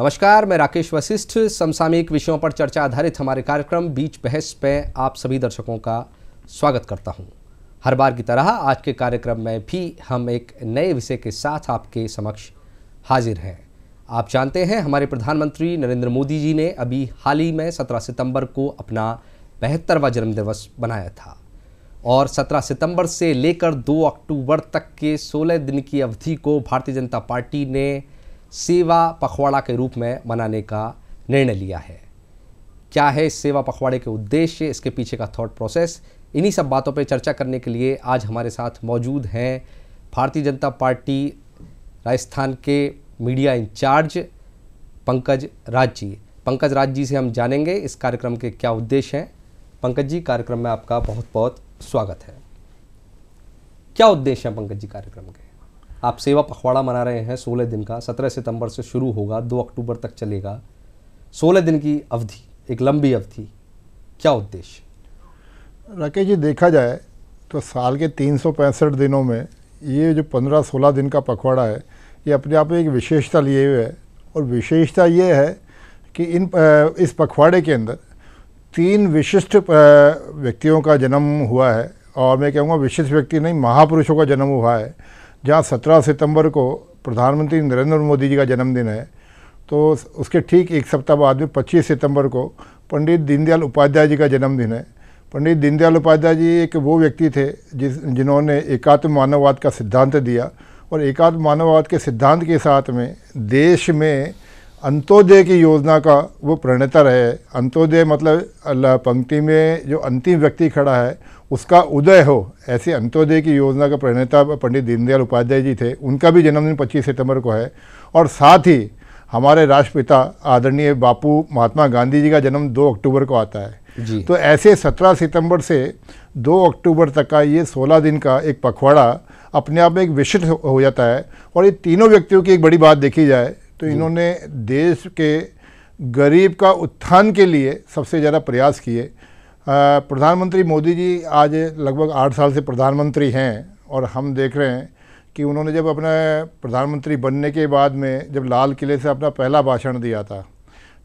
नमस्कार मैं राकेश वशिष्ठ समसामयिक विषयों पर चर्चा आधारित हमारे कार्यक्रम बीच बहस में आप सभी दर्शकों का स्वागत करता हूं। हर बार की तरह आज के कार्यक्रम में भी हम एक नए विषय के साथ आपके समक्ष हाजिर हैं आप जानते हैं हमारे प्रधानमंत्री नरेंद्र मोदी जी ने अभी हाल ही में सत्रह सितम्बर को अपना बहत्तरवा जन्मदिवस बनाया था और 17 सितंबर से लेकर 2 अक्टूबर तक के 16 दिन की अवधि को भारतीय जनता पार्टी ने सेवा पखवाड़ा के रूप में मनाने का निर्णय लिया है क्या है इस सेवा पखवाड़े के उद्देश्य इसके पीछे का थॉट प्रोसेस इन्हीं सब बातों पर चर्चा करने के लिए आज हमारे साथ मौजूद हैं भारतीय जनता पार्टी राजस्थान के मीडिया इंचार्ज पंकज राज जी पंकज राज जी से हम जानेंगे इस कार्यक्रम के क्या उद्देश्य हैं पंकज जी कार्यक्रम में आपका बहुत बहुत स्वागत है क्या उद्देश्य है पंकज जी कार्यक्रम के आप सेवा पखवाड़ा मना रहे हैं सोलह दिन का सत्रह सितंबर से शुरू होगा दो अक्टूबर तक चलेगा सोलह दिन की अवधि एक लंबी अवधि क्या उद्देश्य राकेश जी देखा जाए तो साल के तीन दिनों में ये जो पंद्रह सोलह दिन का पखवाड़ा है ये अपने आप में एक विशेषता लिए हुए है और विशेषता ये है कि इन इस पखवाड़े के अंदर तीन विशिष्ट व्यक्तियों का जन्म हुआ है और मैं कहूँगा विशिष्ट व्यक्ति नहीं महापुरुषों का जन्म हुआ है जहाँ 17 सितंबर को प्रधानमंत्री नरेंद्र मोदी जी का जन्मदिन है तो उसके ठीक एक सप्ताह बाद में पच्चीस सितंबर को पंडित दीनदयाल उपाध्याय जी का जन्मदिन है पंडित दीनदयाल उपाध्याय जी एक वो व्यक्ति थे जिस जिन्होंने एकात्म मानववाद का सिद्धांत दिया और एकात्म मानववाद के सिद्धांत के साथ में देश में अंत्योदय की योजना का वो प्रणेता रहे अंत्योदय मतलब पंक्ति में जो अंतिम व्यक्ति खड़ा है उसका उदय हो ऐसी अंत्योदय की योजना का प्रणेता पंडित दीनदयाल उपाध्याय जी थे उनका भी जन्मदिन 25 सितंबर को है और साथ ही हमारे राष्ट्रपिता आदरणीय बापू महात्मा गांधी जी का जन्म 2 अक्टूबर को आता है तो ऐसे 17 सितंबर से 2 अक्टूबर तक का ये 16 दिन का एक पखवाड़ा अपने आप में एक विशिष्ट हो जाता है और ये तीनों व्यक्तियों की एक बड़ी बात देखी जाए तो इन्होंने देश के गरीब का उत्थान के लिए सबसे ज़्यादा प्रयास किए प्रधानमंत्री मोदी जी आज लगभग आठ साल से प्रधानमंत्री हैं और हम देख रहे हैं कि उन्होंने जब अपने प्रधानमंत्री बनने के बाद में जब लाल किले से अपना पहला भाषण दिया था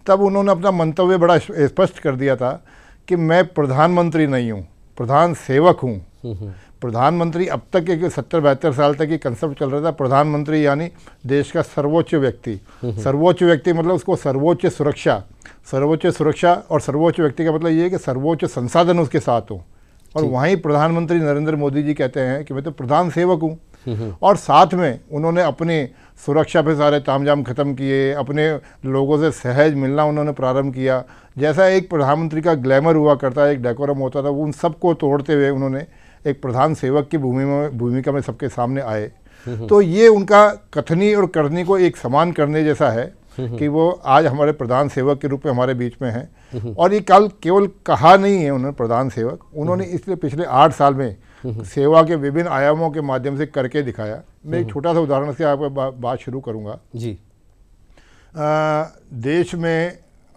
तब उन्होंने अपना मंतव्य बड़ा स्पष्ट कर दिया था कि मैं प्रधानमंत्री नहीं हूँ प्रधान सेवक हूँ हम्म, हम्म। प्रधानमंत्री अब तक एक सत्तर बहत्तर साल तक ये कंसेप्ट चल रहा था प्रधानमंत्री यानी देश का सर्वोच्च व्यक्ति हम्म, हम्म। सर्वोच्च व्यक्ति मतलब उसको सर्वोच्च सुरक्षा सर्वोच्च सुरक्षा और सर्वोच्च व्यक्ति का मतलब ये है कि सर्वोच्च संसाधन उसके साथ हों और वहीं प्रधानमंत्री नरेंद्र मोदी जी कहते हैं कि मैं तो प्रधान सेवक हूँ हम्म, और साथ में उन्होंने अपने सुरक्षा पे सारे तामझाम ख़त्म किए अपने लोगों से सहज मिलना उन्होंने प्रारंभ किया जैसा एक प्रधानमंत्री का ग्लैमर हुआ करता है एक डेकोरम होता था वो उन सबको तोड़ते हुए उन्होंने एक प्रधान सेवक की भूमि में भूमिका में सबके सामने आए हम्म, हम्म। तो ये उनका कथनी और करनी को एक समान करने जैसा है हम्म, कि वो आज हमारे प्रधान सेवक के रूप में हमारे बीच में हैं और ये कल केवल कहा नहीं है उन्होंने प्रधान सेवक उन्होंने इसलिए पिछले आठ साल में सेवा के विभिन्न आयामों के माध्यम से करके दिखाया मैं एक छोटा सा उदाहरण से आपको बात शुरू करूँगा जी आ, देश में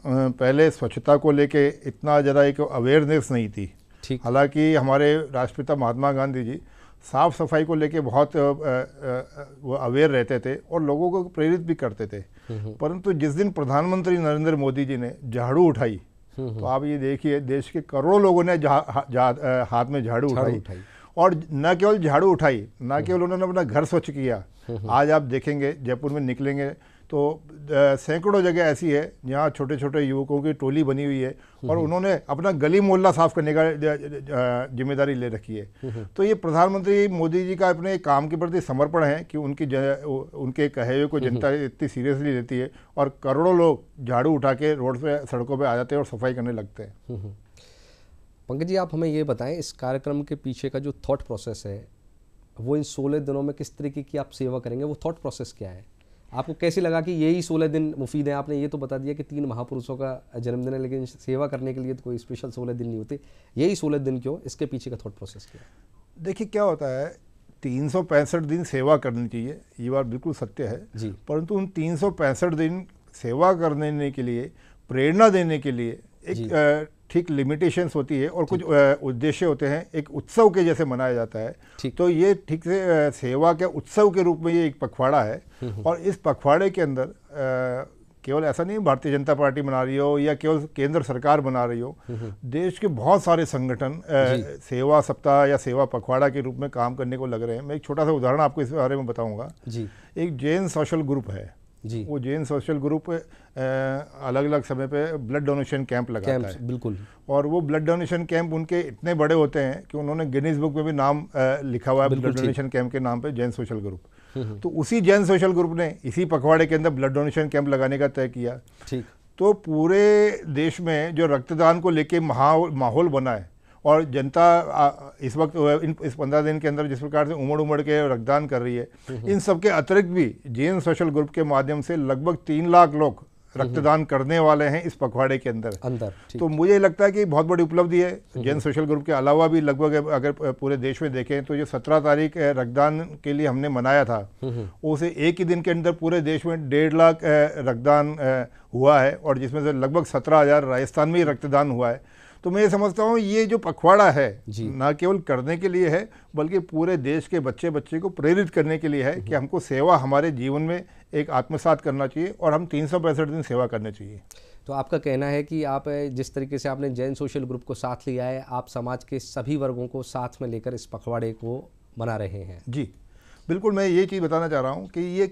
पहले स्वच्छता को लेके इतना ज़्यादा एक अवेयरनेस नहीं थी ठीक हालांकि हमारे राष्ट्रपिता महात्मा गांधी जी साफ सफाई को लेके बहुत आ, आ, आ, वो अवेयर रहते थे और लोगों को प्रेरित भी करते थे परंतु जिस दिन प्रधानमंत्री नरेंद्र मोदी जी ने झाड़ू उठाई तो आप ये देखिए देश के करोड़ों लोगों ने हाथ में झाड़ू उठाई और न केवल झाड़ू उठाई न हम्म। केवल उन्होंने अपना घर स्वच्छ किया आज आप देखेंगे जयपुर में निकलेंगे तो सैकड़ों जगह ऐसी है जहाँ छोटे छोटे युवकों की टोली बनी हुई है और हम्म। उन्होंने अपना गली मोहल्ला साफ करने का जिम्मेदारी ले रखी है हम्म, हम्म। तो ये प्रधानमंत्री मोदी जी का अपने काम के प्रति समर्पण है कि उनकी उनके कहे को जनता इतनी सीरियसली लेती है और करोड़ों लोग झाड़ू उठा के रोड पर सड़कों पर आ जाते हैं और सफाई करने लगते हैं पंकज जी आप हमें ये बताएं इस कार्यक्रम के पीछे का जो थॉट प्रोसेस है वो इन सोलह दिनों में किस तरीके की आप सेवा करेंगे वो थॉट प्रोसेस क्या है आपको कैसे लगा कि यही सोलह दिन मुफीद है आपने ये तो बता दिया कि तीन महापुरुषों का जन्मदिन है लेकिन सेवा करने के लिए तो कोई स्पेशल सोलह दिन नहीं होते यही सोलह दिन क्यों इसके पीछे का थॉट प्रोसेस क्या देखिए क्या होता है तीन सौ पैंसठ दिन सेवा करनी चाहिए ये बात बिल्कुल सत्य है जी परंतु उन तीन दिन सेवा करने के लिए प्रेरणा देने के लिए एक ठीक लिमिटेशंस होती है और कुछ उद्देश्य होते हैं एक उत्सव के जैसे मनाया जाता है तो ये ठीक से सेवा के उत्सव के रूप में ये एक पखवाड़ा है हम्म, हम्म। और इस पखवाड़े के अंदर केवल ऐसा नहीं भारतीय जनता पार्टी बना रही हो या केवल केंद्र सरकार बना रही हो हम्म, देश के बहुत सारे संगठन सेवा सप्ताह या सेवा पखवाड़ा के रूप में काम करने को लग रहे हैं मैं एक छोटा सा उदाहरण आपको इस बारे में बताऊंगा जी एक जैन सोशल ग्रुप है जी वो जैन सोशल ग्रुप अलग अलग समय पे ब्लड डोनेशन कैंप लगाता Camps, है बिल्कुल और वो ब्लड डोनेशन कैंप उनके इतने बड़े होते हैं कि उन्होंने गिनीज बुक में भी नाम लिखा हुआ है ब्लड डोनेशन कैंप के नाम पे जैन सोशल ग्रुप तो उसी जैन सोशल ग्रुप ने इसी पखवाड़े के अंदर ब्लड डोनेशन कैंप लगाने का तय किया तो पूरे देश में जो रक्तदान को लेके माहौल बना है और जनता इस वक्त इन इस पंद्रह दिन के अंदर जिस प्रकार से उमड़ उमड़ के रक्तदान कर रही है इन सब के अतिरिक्त भी जे सोशल ग्रुप के माध्यम से लगभग तीन लाख लोग रक्तदान करने वाले हैं इस पखवाड़े के अंदर अंदर तो मुझे लगता है कि बहुत बड़ी उपलब्धि है जैन सोशल ग्रुप के अलावा भी लगभग अगर पूरे देश में देखें तो जो सत्रह तारीख रक्तदान के लिए हमने मनाया था उसे एक ही दिन के अंदर पूरे देश में डेढ़ लाख रक्तदान हुआ है और जिसमें से लगभग सत्रह हज़ार राजस्थान में ही रक्तदान हुआ है तो मैं ये समझता हूँ ये जो पखवाड़ा है ना केवल करने के लिए है बल्कि पूरे देश के बच्चे बच्चे को प्रेरित करने के लिए है कि हमको सेवा हमारे जीवन में एक आत्मसात करना चाहिए और हम तीन दिन सेवा करनी चाहिए तो आपका कहना है कि आप जिस तरीके से आपने जैन सोशल ग्रुप को साथ लिया है आप समाज के सभी वर्गों को साथ में लेकर इस पखवाड़े को मना रहे हैं जी बिल्कुल मैं ये चीज़ बताना चाह रहा हूँ कि ये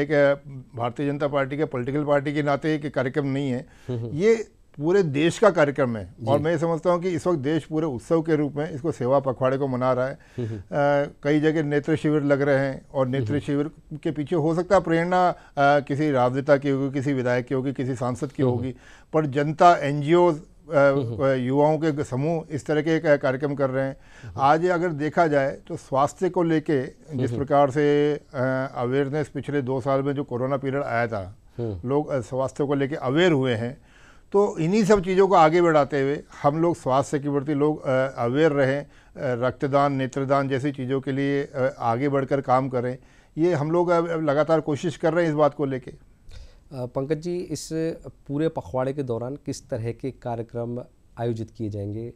एक भारतीय जनता पार्टी के पॉलिटिकल पार्टी के नाते एक कार्यक्रम नहीं है हम्म, हम्म। ये पूरे देश का कार्यक्रम है और मैं समझता हूँ कि इस वक्त देश पूरे उत्सव के रूप में इसको सेवा पखवाड़े को मना रहा है आ, हम्म, हम्म। कई जगह नेत्र शिविर लग रहे हैं और नेत्र हम्म, शिविर के पीछे हो सकता है प्रेरणा किसी राजनेता की होगी किसी विधायक की होगी किसी सांसद की होगी पर जनता एन युवाओं के समूह इस तरह के कार्यक्रम कर रहे हैं आज अगर देखा जाए तो स्वास्थ्य को लेके जिस प्रकार से अवेयरनेस पिछले दो साल में जो कोरोना पीरियड आया था लोग स्वास्थ्य को लेके अवेयर हुए हैं तो इन्हीं सब चीज़ों को आगे बढ़ाते हुए हम लोग स्वास्थ्य के प्रति लोग अवेयर रहें रक्तदान नेत्रदान जैसी चीज़ों के लिए आगे बढ़कर काम करें ये हम लोग लगातार कोशिश कर रहे हैं इस बात को लेके पंकज जी इस पूरे पखवाड़े के दौरान किस तरह के कार्यक्रम आयोजित किए जाएंगे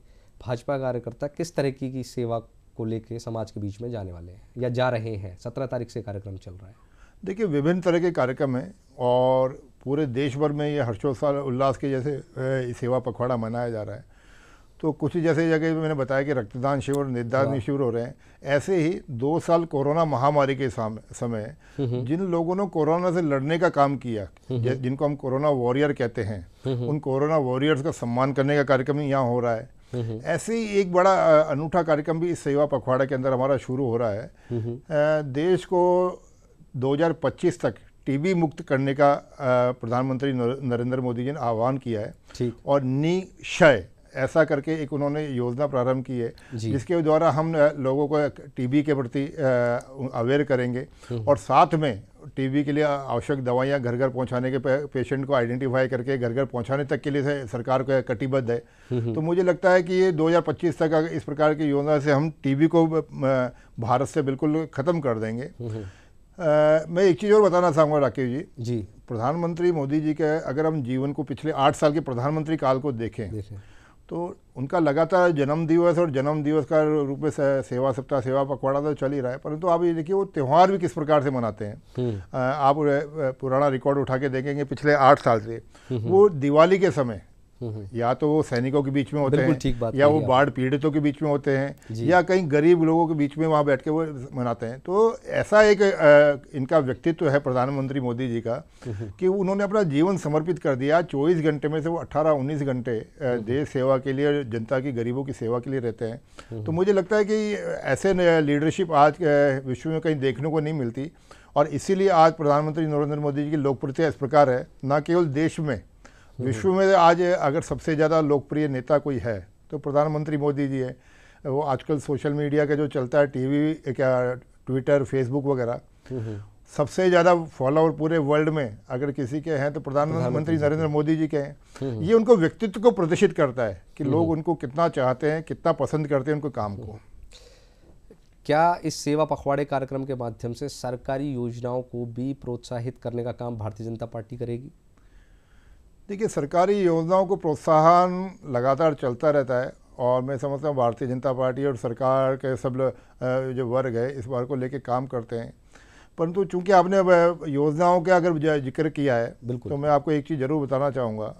भाजपा कार्यकर्ता किस तरह की, की सेवा को लेके समाज के बीच में जाने वाले हैं या जा रहे हैं सत्रह तारीख से कार्यक्रम चल रहा है देखिए विभिन्न तरह के कार्यक्रम हैं और पूरे देश भर में ये हर्षोत्साह उल्लास के जैसे सेवा पखवाड़ा मनाया जा रहा है तो कुछ जैसे जगह मैंने बताया कि रक्तदान शिविर निर्धारण शिविर हो रहे हैं ऐसे ही दो साल कोरोना महामारी के समय हम्म, हम्म। जिन लोगों ने कोरोना से लड़ने का काम किया हम्म, जिनको हम कोरोना वॉरियर कहते हैं उन कोरोना वॉरियर्स का सम्मान करने का कार्यक्रम यहाँ हो रहा है ऐसे ही एक बड़ा अनूठा कार्यक्रम भी इस सेवा पखवाड़ा के अंदर हमारा शुरू हो रहा है देश को 2025 तक टीबी मुक्त करने का प्रधानमंत्री नरेंद्र मोदी जी ने आह्वान किया है और निक्षय ऐसा करके एक उन्होंने योजना प्रारंभ की है जिसके द्वारा हम लोगों को टीबी के प्रति अवेयर करेंगे हम्म। और साथ में टीबी के लिए आवश्यक दवाइयाँ घर घर पहुँचाने के पेशेंट को आइडेंटिफाई करके घर घर पहुँचाने तक के लिए सरकार को कटिबद्ध है हम्म, हम्म। तो मुझे लगता है कि ये 2025 तक इस प्रकार की योजना से हम टीबी को भारत से बिल्कुल ख़त्म कर देंगे मैं एक चीज़ और बताना चाहूँगा राकेश जी जी प्रधानमंत्री मोदी जी के अगर हम जीवन को पिछले आठ साल के प्रधानमंत्री काल को देखें तो उनका लगातार जन्म दिवस और जन्म दिवस का रूप में सेवा सप्ताह सेवा पखवाड़ा तो चल ही रहा है परंतु तो आप ये देखिए वो त्यौहार भी किस प्रकार से मनाते हैं हम्म। आप पुराना रिकॉर्ड उठा के देखेंगे पिछले आठ साल से हम्म, हम्म। वो दिवाली के समय या तो वो सैनिकों के बीच में होते हैं ठीक बात या वो बाढ़ पीड़ितों के बीच में होते हैं या कहीं गरीब लोगों के बीच में वहाँ बैठ के वो मनाते हैं तो ऐसा एक इनका व्यक्तित्व है प्रधानमंत्री मोदी जी का कि उन्होंने अपना जीवन समर्पित कर दिया चौबीस घंटे में से वो अट्ठारह उन्नीस घंटे देश सेवा के लिए जनता की गरीबों की सेवा के लिए रहते हैं तो मुझे लगता है कि ऐसे लीडरशिप आज विश्व में कहीं देखने को नहीं मिलती और इसीलिए आज प्रधानमंत्री नरेंद्र मोदी जी की लोकप्रियता इस प्रकार है न केवल देश में हम्म। विश्व में आज अगर सबसे ज़्यादा लोकप्रिय नेता कोई है तो प्रधानमंत्री मोदी जी है वो आजकल सोशल मीडिया का जो चलता है टीवी क्या ट्विटर फेसबुक वगैरह हम्म, हम्म। सबसे ज़्यादा फॉलोअर पूरे वर्ल्ड में अगर किसी के हैं तो प्रधानमंत्री नरेंद्र मोदी जी के हैं ये उनको व्यक्तित्व को प्रदर्शित करता है कि लोग उनको कितना चाहते हैं कितना पसंद करते हैं उनके काम को क्या इस सेवा पखवाड़े कार्यक्रम के माध्यम से सरकारी योजनाओं को भी प्रोत्साहित करने का काम भारतीय जनता पार्टी करेगी देखिए सरकारी योजनाओं को प्रोत्साहन लगातार चलता रहता है और मैं समझता हूँ भारतीय जनता पार्टी और सरकार के सब जो वर्ग है इस बार को लेकर काम करते हैं परंतु चूंकि आपने योजनाओं का अगर जिक्र किया है बिल्कुल तो मैं आपको एक चीज़ ज़रूर बताना चाहूँगा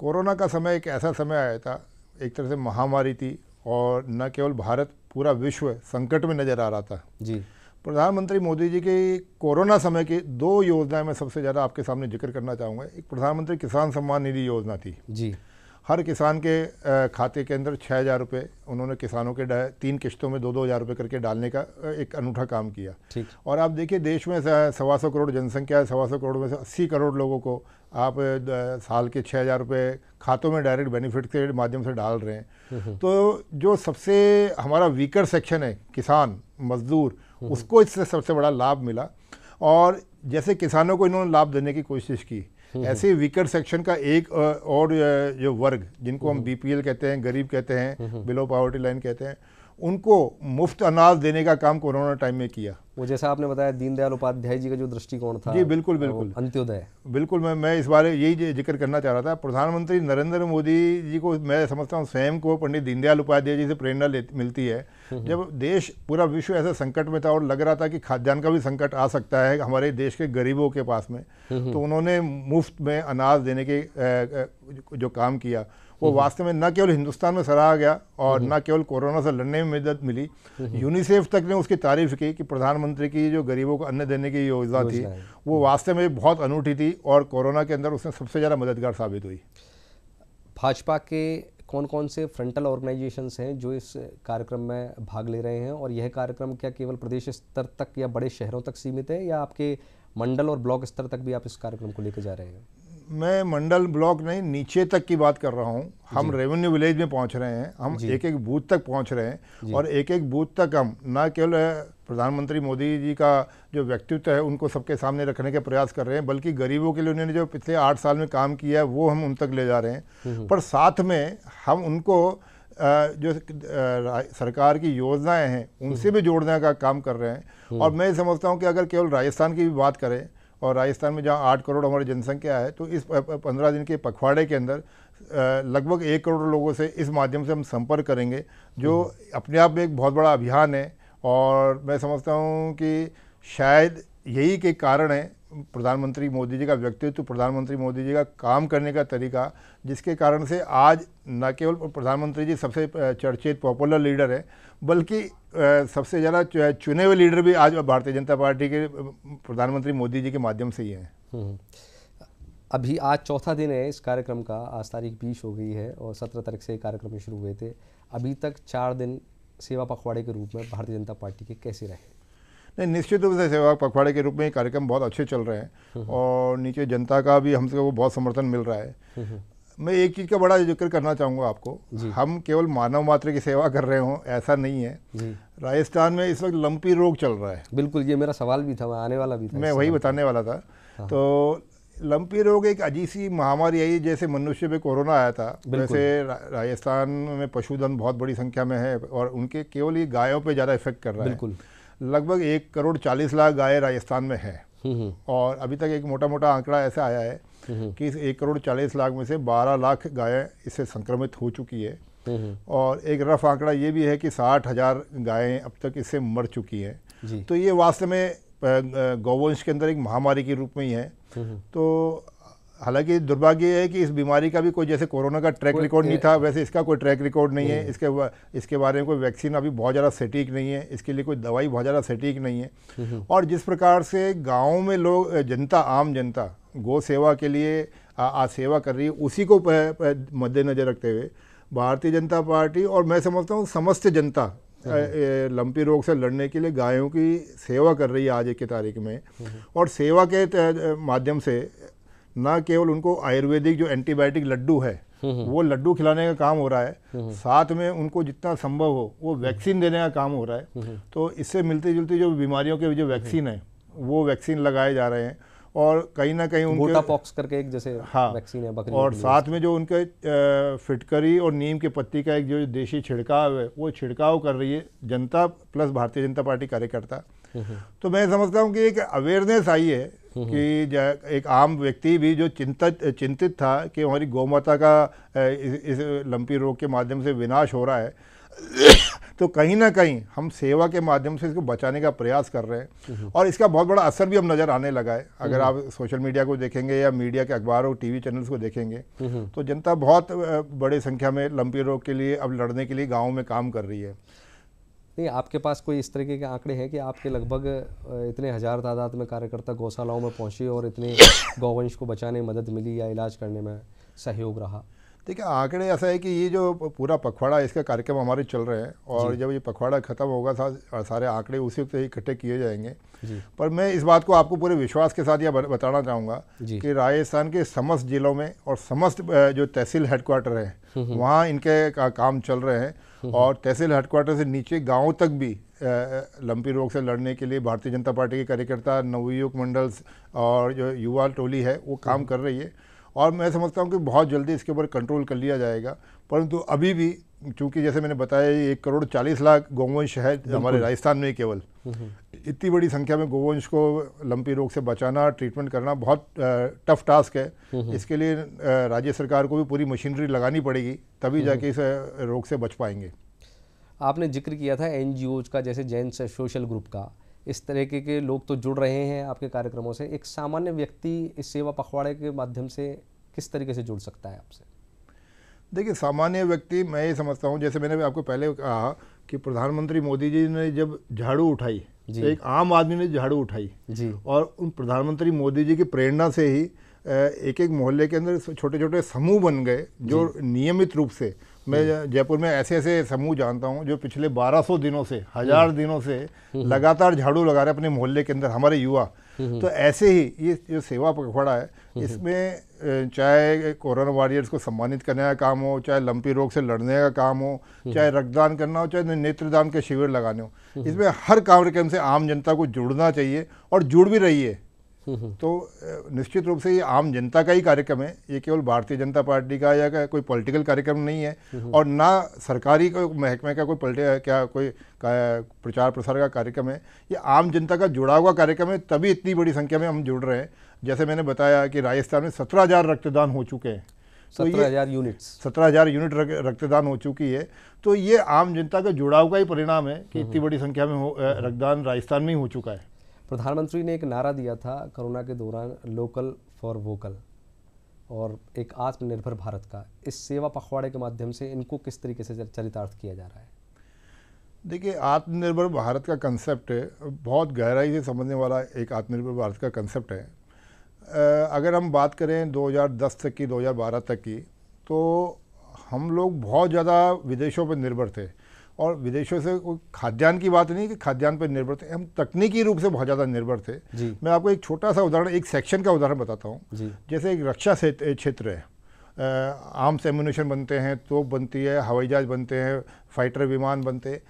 कोरोना का समय एक ऐसा समय आया था एक तरह से महामारी थी और न केवल भारत पूरा विश्व संकट में नज़र आ रहा था जी प्रधानमंत्री मोदी जी की कोरोना समय की दो योजनाएं मैं सबसे ज़्यादा आपके सामने जिक्र करना चाहूँगा एक प्रधानमंत्री किसान सम्मान निधि योजना थी जी हर किसान के खाते के अंदर छः हज़ार रुपये उन्होंने किसानों के तीन किश्तों में दो दो हज़ार रुपये करके डालने का एक अनूठा काम किया ठीक और आप देखिए देश में सवा सौ करोड़ जनसंख्या है सवा सौ करोड़ में से अस्सी करोड़ लोगों को आप साल के छः हज़ार रुपये खातों में डायरेक्ट बेनिफिट के माध्यम से डाल रहे हैं हम्म, हम्म। तो जो सबसे हमारा वीकर सेक्शन है किसान मज़दूर उसको इससे सबसे बड़ा लाभ मिला और जैसे किसानों को इन्होंने लाभ देने की कोशिश की हम्म, हम्म। ऐसे वीकर सेक्शन का एक और जो वर्ग जिनको हम बीपीएल हम्म। कहते हैं गरीब कहते हैं बिलो पावर्टी लाइन कहते हैं उनको मुफ्त अनाज देने का काम कोरोना टाइम में किया वो जैसा आपने बताया दीनदयाल उपाध्याय जी का जो दृष्टिकोण था जी बिल्कुल बिल्कुल अंत्योदय बिल्कुल मैं मैं इस बारे यही जिक्र करना चाह रहा था प्रधानमंत्री नरेंद्र मोदी जी को मैं समझता हूँ स्वयं को पंडित दीनदयाल उपाध्याय जी से प्रेरणा मिलती है हम्म, हम्म। जब देश पूरा विश्व ऐसे संकट में था और लग रहा था कि खाद्यान्न का भी संकट आ सकता है हमारे देश के गरीबों के पास में हम्म, तो उन्होंने मुफ्त में अनाज देने के जो काम किया वो वास्तव में न केवल हिंदुस्तान में सराहा गया और न केवल कोरोना से लड़ने में मदद मिली यूनिसेफ तक ने उसकी तारीफ की कि प्रधानमंत्री की जो गरीबों को अन्न देने की योजना थी वो वास्तव में बहुत अनूठी थी और कोरोना के अंदर उसने सबसे ज़्यादा मददगार साबित हुई भाजपा के कौन कौन से फ्रंटल ऑर्गेनाइजेशंस हैं जो इस कार्यक्रम में भाग ले रहे हैं और यह कार्यक्रम क्या केवल प्रदेश स्तर तक या बड़े शहरों तक सीमित है या आपके मंडल और ब्लॉक स्तर तक भी आप इस कार्यक्रम को लेकर जा रहे हैं मैं मंडल ब्लॉक नहीं नीचे तक की बात कर रहा हूँ हम रेवेन्यू विलेज में पहुँच रहे हैं हम एक एक बूथ तक पहुँच रहे हैं और एक एक बूथ तक हम न केवल प्रधानमंत्री मोदी जी का जो व्यक्तित्व है उनको सबके सामने रखने के प्रयास कर रहे हैं बल्कि गरीबों के लिए उन्होंने जो पिछले आठ साल में काम किया है वो हम उन तक ले जा रहे हैं हम्म, हम्म। पर साथ में हम उनको जो सरकार की योजनाएं हैं उनसे हम्म। भी जोड़ने का काम कर रहे हैं और मैं समझता हूं कि अगर केवल राजस्थान की भी बात करें और राजस्थान में जहाँ आठ करोड़ हमारी जनसंख्या है तो इस पंद्रह दिन के पखवाड़े के अंदर लगभग एक करोड़ लोगों से इस माध्यम से हम संपर्क करेंगे जो हम्म। अपने आप में एक बहुत बड़ा अभियान है और मैं समझता हूँ कि शायद यही के कारण है प्रधानमंत्री मोदी जी का व्यक्तित्व प्रधानमंत्री मोदी जी का काम करने का तरीका जिसके कारण से आज न केवल प्रधानमंत्री जी सबसे चर्चित पॉपुलर लीडर है बल्कि सबसे ज़्यादा जो है चुने हुए लीडर भी आज भारतीय जनता पार्टी के प्रधानमंत्री मोदी जी के माध्यम से ही हैं हम्म। अभी आज चौथा दिन है इस कार्यक्रम का आज तारीख बीस हो गई है और सत्रह तारीख से कार्यक्रम शुरू हुए थे अभी तक चार दिन सेवा पखवाड़े के रूप में भारतीय जनता पार्टी के कैसे रहे नहीं निश्चित रूप से सेवा पखवाड़े के रूप में कार्यक्रम बहुत अच्छे चल रहे हैं हम्म। और नीचे जनता का भी हमसे वो बहुत समर्थन मिल रहा है हम्म। मैं एक चीज़ का बड़ा जिक्र करना चाहूँगा आपको हम केवल मानव मात्र की सेवा कर रहे हों ऐसा नहीं है राजस्थान में इस वक्त लंपी रोग चल रहा है बिल्कुल ये मेरा सवाल भी था आने वाला भी था मैं वही बताने वाला था हाँ। तो लंपी रोग एक अजीब सी महामारी आई जैसे मनुष्य में कोरोना आया था वैसे राजस्थान में पशुधन बहुत बड़ी संख्या में है और उनके केवल ये गायों पे ज़्यादा इफेक्ट कर रहा है बिल्कुल लगभग एक करोड़ चालीस लाख गाय राजस्थान में है हम्म, हम्म। और अभी तक एक मोटा मोटा आंकड़ा ऐसा आया है हम्म। कि इस एक करोड़ चालीस लाख में से बारह लाख गायें इससे संक्रमित हो चुकी है हम्म। और एक रफ आंकड़ा ये भी है कि साठ हज़ार गायें अब तक इससे मर चुकी हैं तो ये वास्तव में गौवंश के अंदर एक महामारी के रूप में ही है हम्म। तो हालांकि दुर्भाग्य है कि इस बीमारी का भी कोई जैसे कोरोना का ट्रैक रिकॉर्ड नहीं था वैसे इसका कोई ट्रैक रिकॉर्ड नहीं है इसके इसके बारे में कोई वैक्सीन अभी बहुत ज़्यादा सटीक नहीं है इसके लिए कोई दवाई बहुत ज़्यादा सटीक नहीं है और जिस प्रकार से गाँव में लोग जनता आम जनता गौ सेवा के लिए आज सेवा कर रही है उसी को मद्देनज़र रखते हुए भारतीय जनता पार्टी और मैं समझता हूँ समस्त जनता हम्म। लंपी रोग से लड़ने के लिए गायों की सेवा कर रही है आज की तारीख में हम्म। और सेवा के माध्यम से ना केवल उनको आयुर्वेदिक जो एंटीबायोटिक लड्डू है हम्म। वो लड्डू खिलाने का काम हो रहा है साथ में उनको जितना संभव हो वो वैक्सीन देने का काम हो रहा है तो इससे मिलती जुलती जो बीमारियों के जो वैक्सीन है वो वैक्सीन लगाए जा रहे हैं और कहीं ना कहीं उनके पॉक्स करके एक जैसे हाँ वैक्सीन है बकरी और साथ में जो उनके फिटकरी और नीम के पत्ती का एक जो देशी छिड़काव है वो छिड़काव कर रही है जनता प्लस भारतीय जनता पार्टी कार्यकर्ता हम्म हम्म। तो मैं समझता हूँ कि एक अवेयरनेस आई है हम्म कि एक आम व्यक्ति भी जो चिंतित चिंतित था कि हमारी गौमाता का इस, इस लंपी रोग के माध्यम से विनाश हो रहा है तो कहीं ना कहीं हम सेवा के माध्यम से इसको बचाने का प्रयास कर रहे हैं और इसका बहुत बड़ा असर भी हम नज़र आने लगा है अगर आप सोशल मीडिया को देखेंगे या मीडिया के अखबारों टीवी चैनल्स को देखेंगे तो जनता बहुत बड़े संख्या में लंबी रोग के लिए अब लड़ने के लिए गाँव में काम कर रही है नहीं आपके पास कोई इस तरीके के आंकड़े हैं कि आपके लगभग इतने हज़ार तादाद में कार्यकर्ता गौशालाओं में पहुंचे और इतने गौवंश को बचाने में मदद मिली या इलाज करने में सहयोग रहा देखिए आंकड़े ऐसा है कि ये जो पूरा पखवाड़ा इसका कार्यक्रम हमारे चल रहे हैं और जब ये पखवाड़ा ख़त्म होगा सा, सारे आंकड़े उसी वक्त ही इकट्ठे किए जाएंगे पर मैं इस बात को आपको पूरे विश्वास के साथ यह बताना चाहूँगा कि राजस्थान के समस्त ज़िलों में और समस्त जो तहसील हेडक्वार्टर है हम्म, हम्म। वहाँ इनके का, काम चल रहे हैं हम्म, और तहसील हेडक्वार्टर से नीचे गाँव तक भी लंपी रोग से लड़ने के लिए भारतीय जनता पार्टी के कार्यकर्ता नवयुवक मंडल और जो युवा टोली है वो काम कर रही है और मैं समझता हूँ कि बहुत जल्दी इसके ऊपर कंट्रोल कर लिया जाएगा परंतु अभी भी चूँकि जैसे मैंने बताया एक करोड़ चालीस लाख गोवंश है हमारे राजस्थान में केवल हम्म, हम्म। इतनी बड़ी संख्या में गोवंश को लंपी रोग से बचाना ट्रीटमेंट करना बहुत टफ टास्क है हम्म, इसके लिए राज्य सरकार को भी पूरी मशीनरी लगानी पड़ेगी तभी जाके इस रोग से बच पाएंगे आपने जिक्र किया था एन का जैसे जैन सोशल ग्रुप का इस तरीके के लोग तो जुड़ रहे हैं आपके कार्यक्रमों से एक सामान्य व्यक्ति इस सेवा पखवाड़े के माध्यम से किस तरीके से जुड़ सकता है आपसे देखिए सामान्य व्यक्ति मैं ये समझता हूँ जैसे मैंने आपको पहले कहा कि प्रधानमंत्री मोदी जी ने जब झाड़ू उठाई तो एक आम आदमी ने झाड़ू उठाई जी और उन प्रधानमंत्री मोदी जी की प्रेरणा से ही एक एक मोहल्ले के अंदर छोटे छोटे समूह बन गए जो नियमित रूप से मैं हम्म। जयपुर में ऐसे ऐसे समूह जानता हूँ जो पिछले 1200 दिनों से हम्म। हजार दिनों से हम्म। लगातार झाड़ू लगा रहे अपने मोहल्ले के अंदर हमारे युवा तो ऐसे ही ये जो सेवा पखवाड़ा है इसमें चाहे कोरोना वॉरियर्स को सम्मानित करने का काम हो चाहे लंपी रोग से लड़ने का काम हो चाहे रक्तदान करना हो चाहे नेत्रदान के शिविर लगाने हो इसमें हर कार्यक्रम से आम जनता को जुड़ना चाहिए और जुड़ भी रही है तो निश्चित रूप से ये आम जनता का ही कार्यक्रम है ये केवल भारतीय जनता पार्टी का या का कोई पॉलिटिकल कार्यक्रम नहीं है हम्म। और ना सरकारी को महकमे का कोई पलटे क्या कोई प्रचार प्रसार का कार्यक्रम है ये आम जनता का जुड़ा हुआ कार्यक्रम है तभी इतनी बड़ी संख्या में हम जुड़ रहे हैं जैसे मैंने बताया कि राजस्थान में सत्रह हज़ार रक्तदान हो चुके हैं तो सत्रह हज़ार यूनिट सत्रह हज़ार यूनिट रक्तदान हो चुकी है तो ये आम जनता का जुड़ाव का ही परिणाम है कि हम्म, इतनी हम्म। बड़ी संख्या में रक्तदान राजस्थान में ही हो चुका है प्रधानमंत्री ने एक नारा दिया था कोरोना के दौरान लोकल फॉर वोकल और एक आत्मनिर्भर भारत का इस सेवा पखवाड़े के माध्यम से इनको किस तरीके से चरितार्थ किया जा रहा है देखिए आत्मनिर्भर भारत का कंसेप्ट बहुत गहराई से समझने वाला एक आत्मनिर्भर भारत का कंसेप्ट है अगर हम बात करें 2010 तक की 2012 तक की तो हम लोग बहुत ज़्यादा विदेशों पर निर्भर थे और विदेशों से कोई खाद्यान्न की बात नहीं कि खाद्यान्न पर निर्भर थे हम तकनीकी रूप से बहुत ज़्यादा निर्भर थे मैं आपको एक छोटा सा उदाहरण एक सेक्शन का उदाहरण बताता हूँ जैसे एक रक्षा क्षेत्र है आर्म्स एम्यूनेशन बनते हैं तोप बनती है हवाई जहाज बनते हैं फाइटर विमान बनते हैं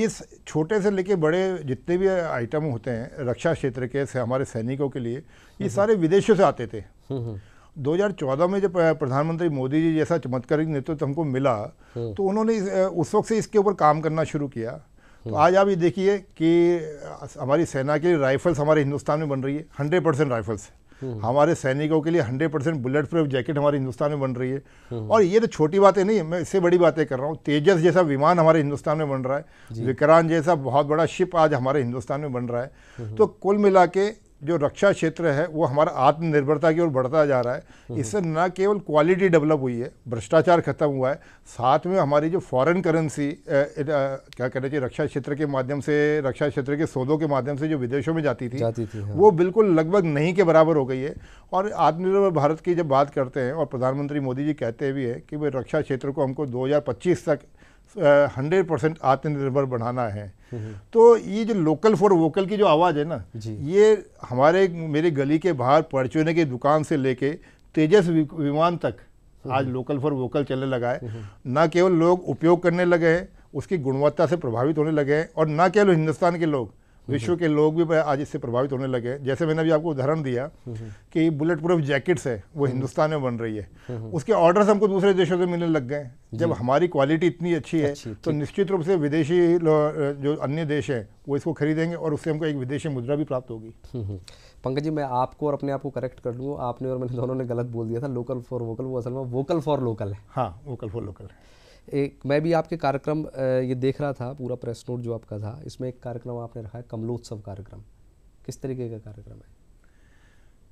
ये छोटे से लेके बड़े जितने भी आइटम होते हैं रक्षा क्षेत्र के से हमारे सैनिकों के लिए ये हम्म। सारे विदेशों से आते थे हम्म, हम्म। 2014 में जब प्रधानमंत्री मोदी जी जैसा चमत्कारिक नेतृत्व तो हमको मिला हम्म। तो उन्होंने उस वक्त से इसके ऊपर काम करना शुरू किया तो हम्म। आज आप ये देखिए कि हमारी सेना के लिए राइफल्स हमारे हिंदुस्तान में बन रही है हंड्रेड परसेंट राइफल्स हम्म। हमारे सैनिकों के लिए hundred percent bullet proof jacket हमारे हिंदुस्तान में बन रही है और ये तो छोटी बातें नहीं मैं इससे बड़ी बातें कर रहा हूँ तेजस जैसा विमान हमारे हिंदुस्तान में बन रहा है विक्रांत जैसा बहुत बड़ा शिप आज हमारे हिंदुस्तान में बन रहा है तो कुल मिला के जो रक्षा क्षेत्र है वो हमारा आत्मनिर्भरता की ओर बढ़ता जा रहा है हम्म। इससे न केवल क्वालिटी डेवलप हुई है भ्रष्टाचार खत्म हुआ है साथ में हमारी जो फॉरेन करेंसी क्या कहना चाहिए रक्षा क्षेत्र के माध्यम से रक्षा क्षेत्र के सौदों के माध्यम से जो विदेशों में जाती थी, जाती थी हाँ। वो बिल्कुल लगभग नहीं के बराबर हो गई है और आत्मनिर्भर भारत की जब बात करते हैं और प्रधानमंत्री मोदी जी कहते भी हैं कि भाई रक्षा क्षेत्र को हमको दो तक हंड्रेड परसेंट आत्मनिर्भर बनाना है हम्म, हम्म। तो ये जो लोकल फॉर वोकल की जो आवाज़ है ना ये हमारे मेरे गली के बाहर परचूने की दुकान से लेके तेजस विमान तक हम्म, आज लोकल फॉर वोकल चलने लगा है ना केवल लोग उपयोग करने लगे हैं उसकी गुणवत्ता से प्रभावित होने लगे हैं और ना केवल हिंदुस्तान के लोग हम्म, विश्व के लोग भी आज इससे प्रभावित होने लगे जैसे मैंने अभी आपको उदाहरण दिया हम्म, हम्म। कि बुलेट प्रूफ जैकेट्स है वो हिंदुस्तान में बन रही है उसके ऑर्डर्स हमको दूसरे देशों से मिलने लग गए जब हमारी क्वालिटी इतनी अच्छी है तो निश्चित रूप से विदेशी जो अन्य देश है वो इसको खरीदेंगे और उससे हमको एक विदेशी मुद्रा भी प्राप्त होगी पंकज जी मैं आपको और अपने आप को करेक्ट कर लूँगा आपने और मैंने दोनों ने गलत बोल दिया था लोकल फॉर वोकल वो असल में वोकल फॉर लोकल है हाँ वोकल फॉर लोकल है एक मैं भी आपके कार्यक्रम ये देख रहा था पूरा प्रेस नोट जो आपका था इसमें एक कार्यक्रम आपने रखा है कमलोत्सव कार्यक्रम किस तरीके का कार्यक्रम है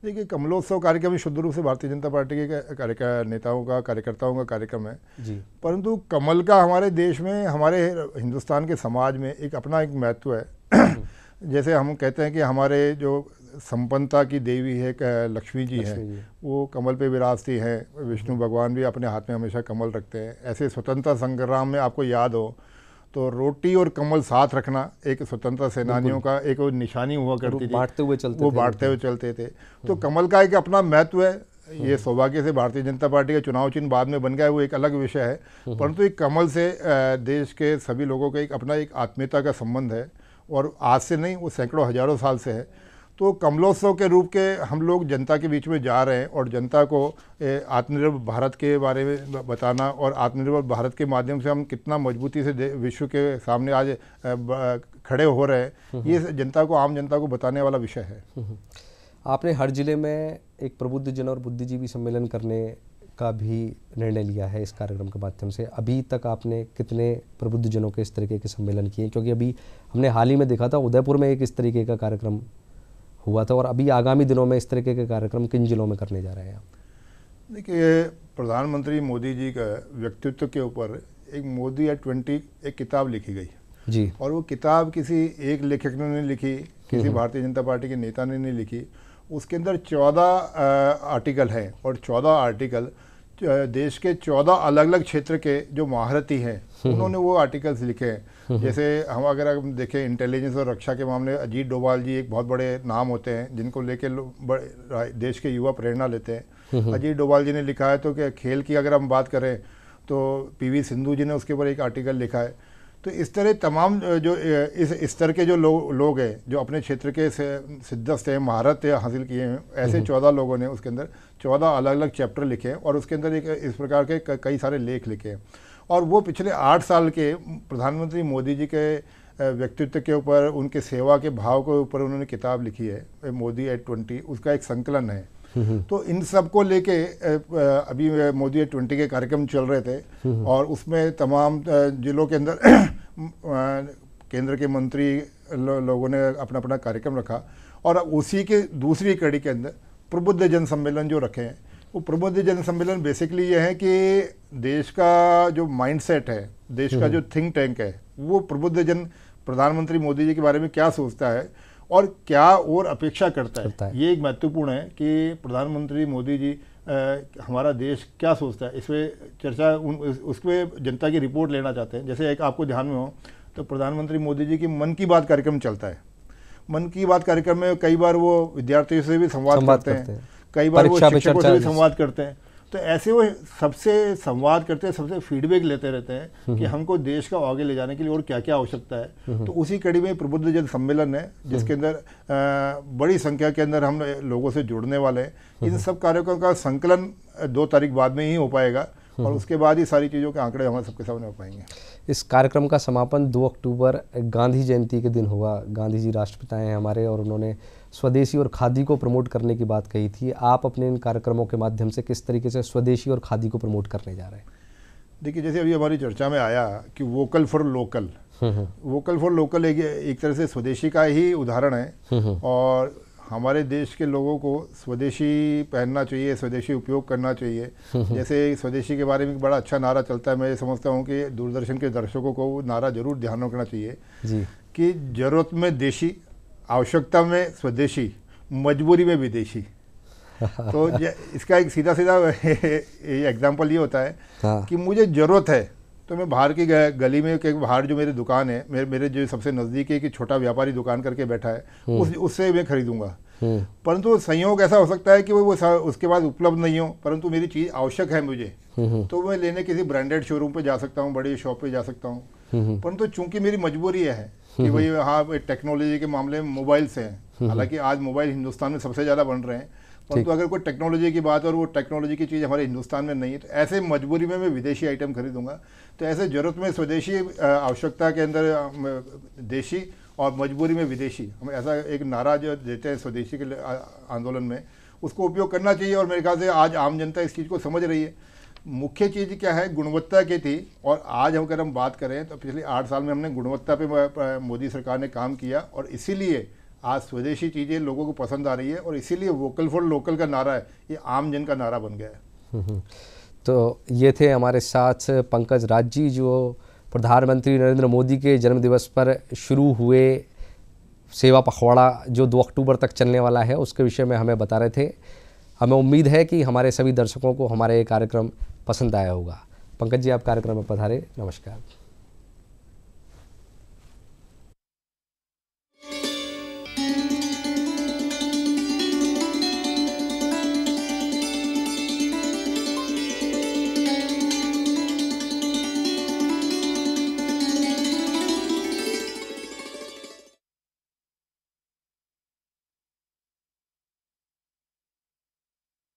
देखिए कमलोत्सव कार्यक्रम शुद्ध रूप से भारतीय जनता पार्टी के कार्यकर नेताओं का कार्यकर्ताओं का कार्यक्रम है जी परंतु कमल का हमारे देश में हमारे हिंदुस्तान के समाज में एक अपना एक महत्व है जैसे हम कहते हैं कि हमारे जो संपन्नता की देवी है लक्ष्मी जी हैं है। वो कमल पे विराजती हैं विष्णु भगवान भी अपने हाथ में हमेशा कमल रखते हैं ऐसे स्वतंत्रता संग्राम में आपको याद हो तो रोटी और कमल साथ रखना एक स्वतंत्रता सेनानियों का एक निशानी हुआ करती थी बांटते हुए चलते वो बांटते हुए चलते थे तो हम्म। कमल का एक अपना महत्व है ये हम्म। सौभाग्य से भारतीय जनता पार्टी का चुनाव चिन्ह बाद में बन गया है वो एक अलग विषय है हम्म। परंतु एक कमल से देश के सभी लोगों का एक अपना एक आत्मीयता का संबंध है और आज से नहीं वो सैकड़ों हजारों साल से है तो कमलोत्सव के रूप के हम लोग जनता के बीच में जा रहे हैं और जनता को आत्मनिर्भर भारत के बारे में बताना और आत्मनिर्भर भारत के माध्यम से हम कितना मजबूती से विश्व के सामने आज खड़े हो रहे हैं हम्म, हम्म। ये जनता को आम जनता को बताने वाला विषय है हम्म, आपने हर ज़िले में एक प्रबुद्ध जन और बुद्धिजीवी सम्मेलन करने का भी निर्णय लिया है इस कार्यक्रम के माध्यम से अभी तक आपने कितने प्रबुद्ध जनों के इस तरीके के सम्मेलन किए क्योंकि अभी हमने हाल ही में देखा था उदयपुर में एक इस तरीके का कार्यक्रम हुआ था और अभी आगामी दिनों में इस तरीके के कार्यक्रम किन जिलों में करने जा रहे हैं आप देखिए प्रधानमंत्री मोदी जी का व्यक्तित्व के ऊपर एक मोदी एट ट्वेंटी एक किताब लिखी गई जी और वो किताब किसी एक लेखक ने नहीं लिखी हम्म, किसी हम्म। भारतीय जनता पार्टी के नेता ने नहीं लिखी उसके अंदर चौदह आर्टिकल हैं और चौदह आर्टिकल देश के चौदह अलग अलग क्षेत्र के जो महारती हैं हम्म। उन्होंने वो आर्टिकल्स लिखे हैं हम्म। जैसे हम अगर हम देखें इंटेलिजेंस और रक्षा के मामले अजीत डोभाल जी एक बहुत बड़े नाम होते हैं जिनको लेके देश के युवा प्रेरणा लेते हैं हम्म। अजीत डोभाल जी ने लिखा है तो कि खेल की अगर हम बात करें तो पीवी सिंधु जी ने उसके ऊपर एक आर्टिकल लिखा है तो इस तरह तमाम जो इस स्तर के जो लोग लोग हैं जो अपने क्षेत्र के से सिद्धस्त हैं महारत है, हासिल किए हैं ऐसे हम्म। चौदह लोगों ने उसके अंदर चौदह अलग अलग चैप्टर लिखे हैं और उसके अंदर एक इस प्रकार के कई सारे लेख लिखे हैं और वो पिछले आठ साल के प्रधानमंत्री मोदी जी के व्यक्तित्व के ऊपर उनके सेवा के भाव के ऊपर उन्होंने किताब लिखी है मोदी एट ट्वेंटी उसका एक संकलन है तो इन सब को लेके अभी मोदी ट्वेंटी के कार्यक्रम चल रहे थे और उसमें तमाम जिलों के अंदर केंद्र के मंत्री लो, लोगों ने अपना अपना कार्यक्रम रखा और उसी के दूसरी कड़ी के अंदर प्रबुद्ध जन सम्मेलन जो रखे हैं वो प्रबुद्ध जन सम्मेलन बेसिकली ये है कि देश का जो माइंडसेट है देश का हम्म। जो थिंक टैंक है वो प्रबुद्ध जन प्रधानमंत्री मोदी जी के बारे में क्या सोचता है और क्या और अपेक्षा करता, है।, है ये एक महत्वपूर्ण है कि प्रधानमंत्री मोदी जी आ, हमारा देश क्या सोचता है इस पर चर्चा उन उस पर जनता की रिपोर्ट लेना चाहते हैं जैसे एक आपको ध्यान में हो तो प्रधानमंत्री मोदी जी की मन की बात कार्यक्रम चलता है मन की बात कार्यक्रम में कई बार वो विद्यार्थियों से भी संवाद करते हैं कई बार वो शिक्षकों से भी संवाद करते हैं तो ऐसे वो सबसे संवाद करते हैं सबसे फीडबैक लेते रहते हैं हम्म कि हम्म। हमको देश का आगे ले जाने के लिए और क्या क्या आवश्यकता है हम्म तो उसी कड़ी में प्रबुद्ध जन सम्मेलन है जिसके अंदर बड़ी संख्या के अंदर हम लोगों से जुड़ने वाले हैं इन सब कार्यक्रम का संकलन दो तारीख बाद में ही हो पाएगा और उसके बाद ही सारी चीज़ों के आंकड़े हमारे सबके सामने आ पाएंगे इस कार्यक्रम का समापन 2 अक्टूबर गांधी जयंती के दिन हुआ गांधी जी राष्ट्रपिता हैं हमारे और उन्होंने स्वदेशी और खादी को प्रमोट करने की बात कही थी आप अपने इन कार्यक्रमों के माध्यम से किस तरीके से स्वदेशी और खादी को प्रमोट करने जा रहे हैं देखिए जैसे अभी हमारी चर्चा में आया कि vocal for local vocal for local एक तरह से स्वदेशी का ही उदाहरण है और हमारे देश के लोगों को स्वदेशी पहनना चाहिए स्वदेशी उपयोग करना चाहिए जैसे स्वदेशी के बारे में बड़ा अच्छा नारा चलता है मैं समझता हूँ कि दूरदर्शन के दर्शकों को वो नारा जरूर ध्यान रखना चाहिए जी। कि जरूरत में देशी आवश्यकता में स्वदेशी मजबूरी में विदेशी तो इसका एक सीधा सीधा एग्जाम्पल ये होता है हाँ। कि मुझे ज़रूरत है तो मैं बाहर की गली में बाहर जो मेरी दुकान है मेरे मेरे जो सबसे नज़दीकी कि छोटा व्यापारी दुकान करके बैठा है हम्म। उस उससे मैं खरीदूंगा हम्म। परंतु संयोग ऐसा हो सकता है कि वो वो उसके बाद उपलब्ध नहीं हो परंतु मेरी चीज़ आवश्यक है मुझे हम्म, तो मैं लेने किसी ब्रांडेड शोरूम पे जा सकता हूँ बड़े शॉप पे जा सकता हूँ परंतु चूंकि मेरी मजबूरी है कि भाई हाँ टेक्नोलॉजी के मामले में मोबाइल से हैं हालांकि आज मोबाइल हिंदुस्तान में सबसे ज़्यादा बन रहे हैं परंतु तो अगर कोई टेक्नोलॉजी की बात और वो टेक्नोलॉजी की चीज़ हमारे हिंदुस्तान में नहीं है तो ऐसे मजबूरी में मैं विदेशी आइटम खरीदूंगा तो ऐसे ज़रूरत में स्वदेशी आवश्यकता के अंदर देशी और मजबूरी में विदेशी हम ऐसा एक नारा जो देते हैं स्वदेशी के आंदोलन में उसको उपयोग करना चाहिए और मेरे ख्याल से आज आम जनता इस चीज़ को समझ रही है मुख्य चीज़ क्या है गुणवत्ता की थी और आज अगर हम बात करें तो पिछले आठ साल में हमने गुणवत्ता पे मोदी सरकार ने काम किया और इसीलिए आज स्वदेशी चीज़ें लोगों को पसंद आ रही है और इसीलिए वोकल फॉर लोकल का नारा है ये आम जन का नारा बन गया है हम्म, हम्म। तो ये थे हमारे साथ पंकज राज जी जो प्रधानमंत्री नरेंद्र मोदी के जन्मदिवस पर शुरू हुए सेवा पखवाड़ा जो दो अक्टूबर तक चलने वाला है उसके विषय में हमें बता रहे थे हमें उम्मीद है कि हमारे सभी दर्शकों को हमारा ये कार्यक्रम पसंद आया होगा पंकज जी आप कार्यक्रम में पधारे नमस्कार